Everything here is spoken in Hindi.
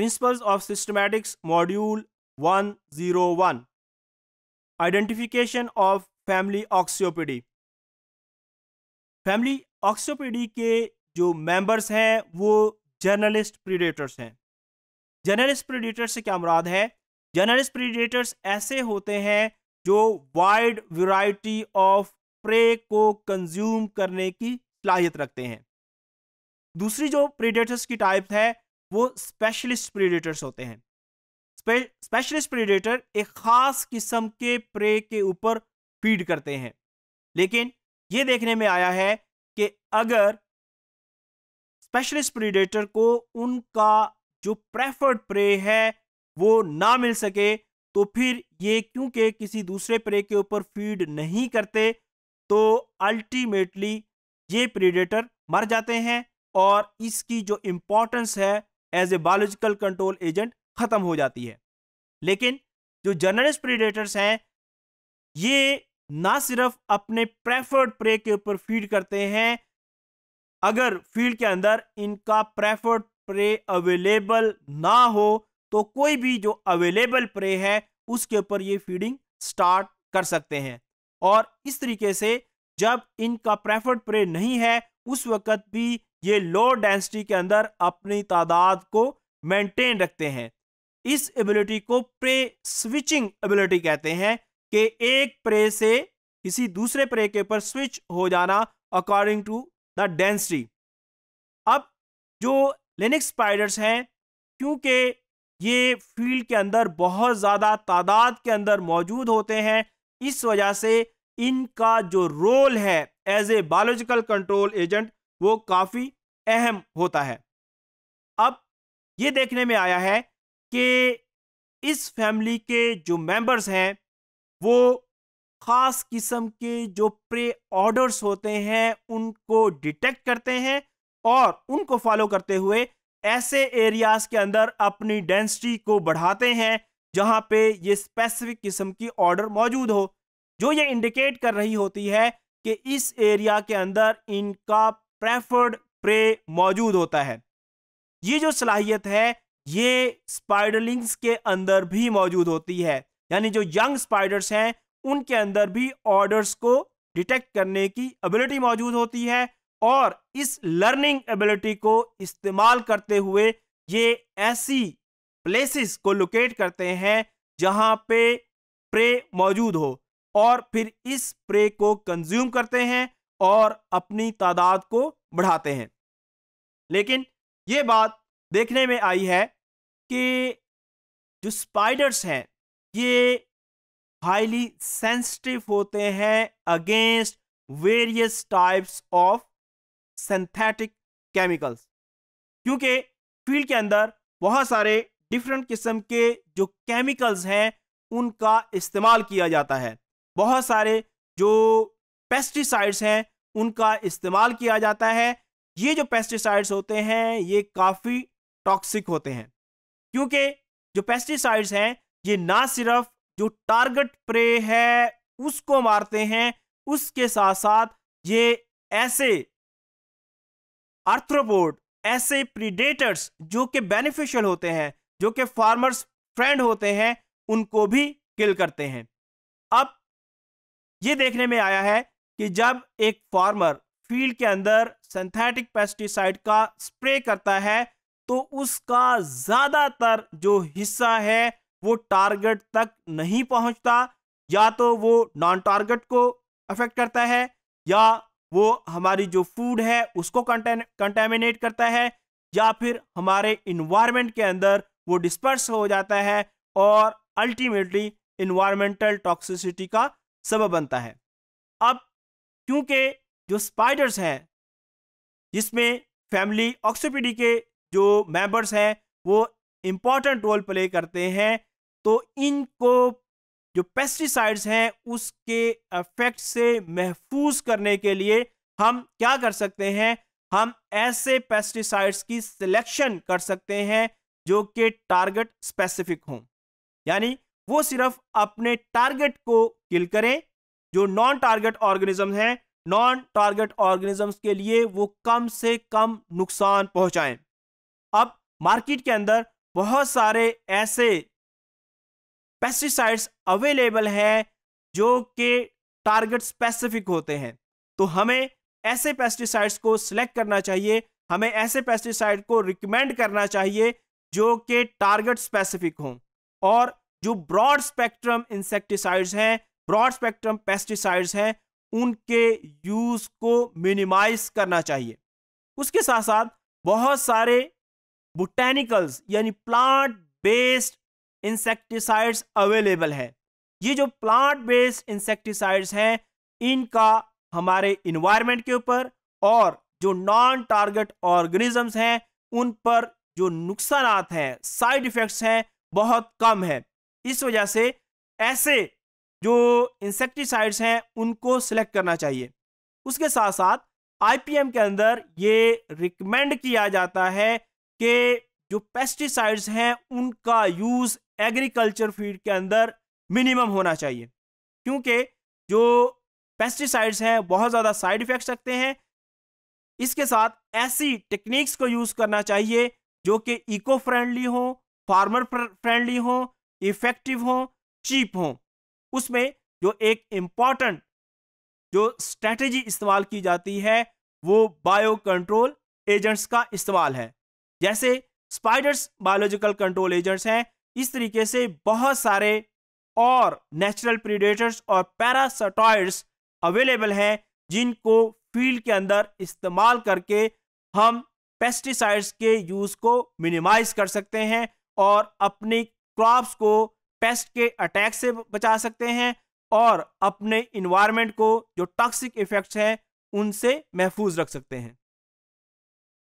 principles of systematics module 101 identification of family Oxyopidae family Oxyopidae के जो मेंबर्स हैं वो जर्नलिस्ट प्रीडेटर्स हैं जर्नलिस्ट प्रीडेटर्स से क्या मुराद है जर्नलिस्ट प्रीडेटर्स ऐसे होते हैं जो वाइड वैरायटी ऑफ प्रे को कंज्यूम करने की सलाहियत रखते हैं दूसरी जो प्रीडेटर्स की टाइप है वो स्पेशलिस्ट प्रीडेटर्स होते हैं स्पेशलिस्ट प्रीडेटर एक ख़ास किस्म के प्रे के ऊपर फीड करते हैं लेकिन ये देखने में आया है कि अगर स्पेशलिस्ट प्रीडेटर को उनका जो प्रेफर्ड प्रे है वो ना मिल सके तो फिर ये क्योंकि किसी दूसरे प्रे के ऊपर फीड नहीं करते तो अल्टीमेटली ये प्रीडेटर मर जाते हैं और इसकी जो इम्पोर्टेंस है as a biological control agent खत्म हो जाती है लेकिन जो जर्नलिस्ट प्रीडेटर्स हैं ये ना सिर्फ अपने प्रेफर्ड प्रे के ऊपर फीड करते हैं अगर फील्ड के अंदर इनका प्रेफर्ड प्रे अवेलेबल ना हो तो कोई भी जो अवेलेबल प्रे है उसके ऊपर ये फीडिंग स्टार्ट कर सकते हैं और इस तरीके से जब इनका प्रेफर्ड प्रे नहीं है उस वक़्त भी ये लो डेंसिटी के अंदर अपनी तादाद को मेंटेन रखते हैं इस एबिलिटी को प्रे स्विचिंग एबिलिटी कहते हैं कि एक प्रे से किसी दूसरे प्रे के ऊपर स्विच हो जाना अकॉर्डिंग टू द डेंसिटी अब जो लिनिक स्पाइडर्स हैं क्योंकि ये फील्ड के अंदर बहुत ज़्यादा तादाद के अंदर मौजूद होते हैं इस वजह से इनका जो रोल है as a biological control agent वो काफ़ी अहम होता है अब ये देखने में आया है कि इस फैमिली के जो मेंबर्स हैं वो ख़ास किस्म के जो प्रे ऑर्डर्स होते हैं उनको डिटेक्ट करते हैं और उनको फॉलो करते हुए ऐसे एरियाज के अंदर अपनी डेंसिटी को बढ़ाते हैं जहां पे ये स्पेसिफिक किस्म की ऑर्डर मौजूद हो जो ये इंडिकेट कर रही होती है कि इस एरिया के अंदर इनका प्रेफर्ड प्रे मौजूद होता है ये जो सलाहियत है ये स्पाइडरलिंग्स के अंदर भी मौजूद होती है यानी जो यंग स्पाइडर्स हैं उनके अंदर भी ऑर्डर्स को डिटेक्ट करने की एबिलिटी मौजूद होती है और इस लर्निंग एबिलिटी को इस्तेमाल करते हुए ये ऐसी प्लेसेस को लोकेट करते हैं जहां पे प्रे मौजूद हो और फिर इस स्प्रे को कंज्यूम करते हैं और अपनी तादाद को बढ़ाते हैं लेकिन ये बात देखने में आई है कि जो स्पाइडर्स हैं ये हाईली सेंसिटिव होते हैं against various types of synthetic chemicals क्योंकि फील्ड के अंदर बहुत सारे डिफरेंट किस्म के जो केमिकल्स हैं उनका इस्तेमाल किया जाता है बहुत सारे जो पेस्टिसाइड्स हैं उनका इस्तेमाल किया जाता है ये जो पेस्टिसाइड्स होते हैं ये काफ़ी टॉक्सिक होते हैं क्योंकि जो पेस्टिसाइड्स हैं ये ना सिर्फ जो टारगेट प्रे है उसको मारते हैं उसके साथ साथ ये ऐसे आर्थ्रोपोड ऐसे प्रीडेटर्स जो कि बेनिफिशियल होते हैं जो कि फार्मर्स फ्रेंड होते हैं उनको भी किल करते हैं अब ये देखने में आया है कि जब एक फार्मर फील्ड के अंदर सिंथेटिक पेस्टिसाइड का स्प्रे करता है तो उसका ज़्यादातर जो हिस्सा है वो टारगेट तक नहीं पहुंचता या तो वो नॉन टारगेट को अफेक्ट करता है या वो हमारी जो फूड है उसको कंटेमिनेट करता है या फिर हमारे इन्वायरमेंट के अंदर वो डिस्पर्स हो जाता है और अल्टीमेटली इन्वायरमेंटल टॉक्सिसिटी का सबब बनता है अब क्योंकि जो स्पाइडर्स हैं जिसमें फैमिली ऑक्सीपीडी के जो मेंबर्स हैं वो इम्पॉर्टेंट रोल प्ले करते हैं तो इनको जो पेस्टिसाइड्स हैं उसके अफेक्ट से महफूज करने के लिए हम क्या कर सकते हैं हम ऐसे पेस्टिसाइड्स की सिलेक्शन कर सकते हैं जो कि टारगेट स्पेसिफिक हों यानी वो सिर्फ अपने टारगेट को किल करें जो नॉन टारगेट ऑर्गेनिज्म हैं नॉन टारगेट ऑर्गेनिजम्स के लिए वो कम से कम नुकसान पहुंचाएं अब मार्केट के अंदर बहुत सारे ऐसे पेस्टिसाइड्स अवेलेबल हैं जो कि टारगेट स्पेसिफिक होते हैं तो हमें ऐसे पेस्टिसाइड्स को सिलेक्ट करना चाहिए हमें ऐसे पेस्टिसाइड को रिकमेंड करना चाहिए जो कि टारगेट स्पेसिफिक हों और जो ब्रॉड स्पेक्ट्रम इंसेक्टिसाइड्स हैं ब्रॉड स्पेक्ट्रम पेस्टिसाइड्स हैं उनके यूज को मिनिमाइज करना चाहिए उसके साथ साथ बहुत सारे बोटेनिकल्स यानी प्लांट बेस्ड इंसेक्टिसाइड्स अवेलेबल है ये जो प्लांट बेस्ड इंसेक्टिसाइड्स हैं इनका हमारे इन्वायरमेंट के ऊपर और जो नॉन टारगेट ऑर्गेनिजम्स हैं उन पर जो नुकसान हैं साइड इफेक्ट्स हैं बहुत कम है इस वजह से ऐसे जो इंसेक्टिसाइड्स हैं उनको सिलेक्ट करना चाहिए उसके साथ साथ आईपीएम के अंदर ये रिकमेंड किया जाता है कि जो पेस्टिसाइड्स हैं उनका यूज़ एग्रीकल्चर फील्ड के अंदर मिनिमम होना चाहिए क्योंकि जो पेस्टिसाइड्स हैं बहुत ज़्यादा साइड इफेक्ट रखते हैं इसके साथ ऐसी टेक्निक्स को यूज़ करना चाहिए जो कि इको फ्रेंडली हो फार्मर फ्रेंडली हो इफेक्टिव हों चीप हों उसमें जो एक इम्पॉर्टेंट जो स्ट्रेटेजी इस्तेमाल की जाती है वो बायो कंट्रोल एजेंट्स का इस्तेमाल है जैसे स्पाइडर्स बायोलॉजिकल कंट्रोल एजेंट्स हैं इस तरीके से बहुत सारे और नेचुरल प्रीडेटर्स और पैरासटॉयड्स अवेलेबल हैं जिनको फील्ड के अंदर इस्तेमाल करके हम पेस्टिसाइड्स के यूज़ को मिनिमाइज कर सकते हैं और अपनी क्रॉप्स को पेस्ट के अटैक से बचा सकते हैं और अपने इन्वायरमेंट को जो टॉक्सिक इफेक्ट्स हैं उनसे महफूज रख सकते हैं